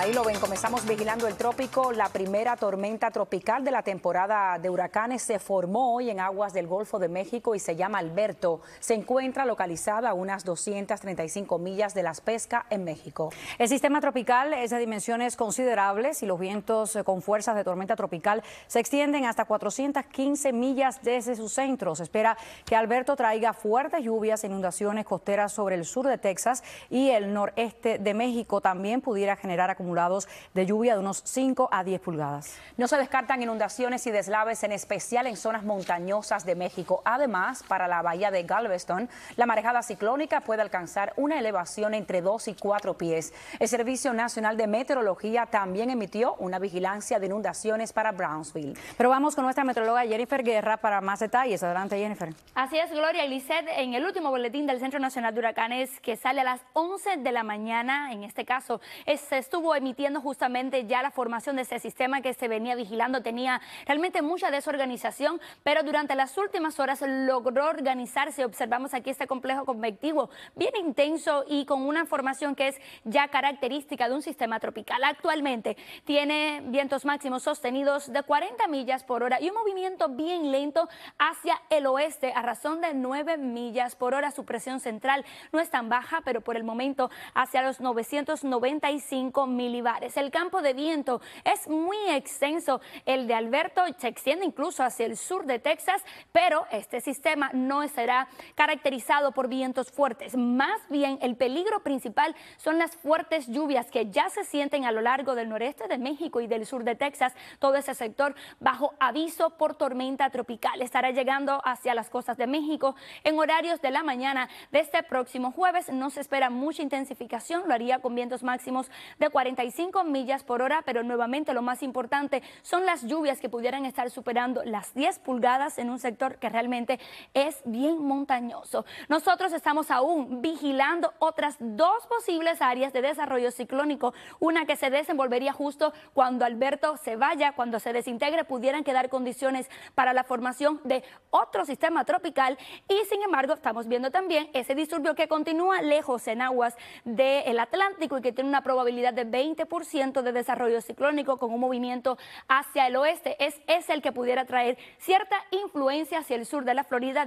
Ahí lo ven, comenzamos vigilando el trópico. La primera tormenta tropical de la temporada de huracanes se formó hoy en aguas del Golfo de México y se llama Alberto. Se encuentra localizada a unas 235 millas de las pescas en México. El sistema tropical es de dimensiones considerables y los vientos eh, con fuerzas de tormenta tropical se extienden hasta 415 millas desde su centro. Se espera que Alberto traiga fuertes lluvias e inundaciones costeras sobre el sur de Texas y el noreste de México. También pudiera generar acumulaciones de lluvia de unos 5 a 10 pulgadas. No se descartan inundaciones y deslaves, en especial en zonas montañosas de México. Además, para la bahía de Galveston, la marejada ciclónica puede alcanzar una elevación entre 2 y 4 pies. El Servicio Nacional de Meteorología también emitió una vigilancia de inundaciones para Brownsville. Pero vamos con nuestra meteoróloga Jennifer Guerra para más detalles. Adelante, Jennifer. Así es, Gloria y Lizeth, en el último boletín del Centro Nacional de Huracanes que sale a las 11 de la mañana, en este caso, se estuvo emitiendo justamente ya la formación de ese sistema que se venía vigilando. Tenía realmente mucha desorganización, pero durante las últimas horas logró organizarse. Observamos aquí este complejo convectivo bien intenso y con una formación que es ya característica de un sistema tropical. Actualmente tiene vientos máximos sostenidos de 40 millas por hora y un movimiento bien lento hacia el oeste a razón de 9 millas por hora. Su presión central no es tan baja, pero por el momento hacia los 995 mil el campo de viento es muy extenso. El de Alberto se extiende incluso hacia el sur de Texas, pero este sistema no será caracterizado por vientos fuertes. Más bien, el peligro principal son las fuertes lluvias que ya se sienten a lo largo del noreste de México y del sur de Texas. Todo ese sector bajo aviso por tormenta tropical estará llegando hacia las costas de México en horarios de la mañana de este próximo jueves. No se espera mucha intensificación, lo haría con vientos máximos de 40 5 millas por hora, pero nuevamente lo más importante son las lluvias que pudieran estar superando las 10 pulgadas en un sector que realmente es bien montañoso. Nosotros estamos aún vigilando otras dos posibles áreas de desarrollo ciclónico, una que se desenvolvería justo cuando Alberto se vaya, cuando se desintegre, pudieran quedar condiciones para la formación de otro sistema tropical y sin embargo estamos viendo también ese disturbio que continúa lejos en aguas del Atlántico y que tiene una probabilidad de 20 20% de desarrollo ciclónico con un movimiento hacia el oeste. Es, es el que pudiera traer cierta influencia hacia el sur de la Florida.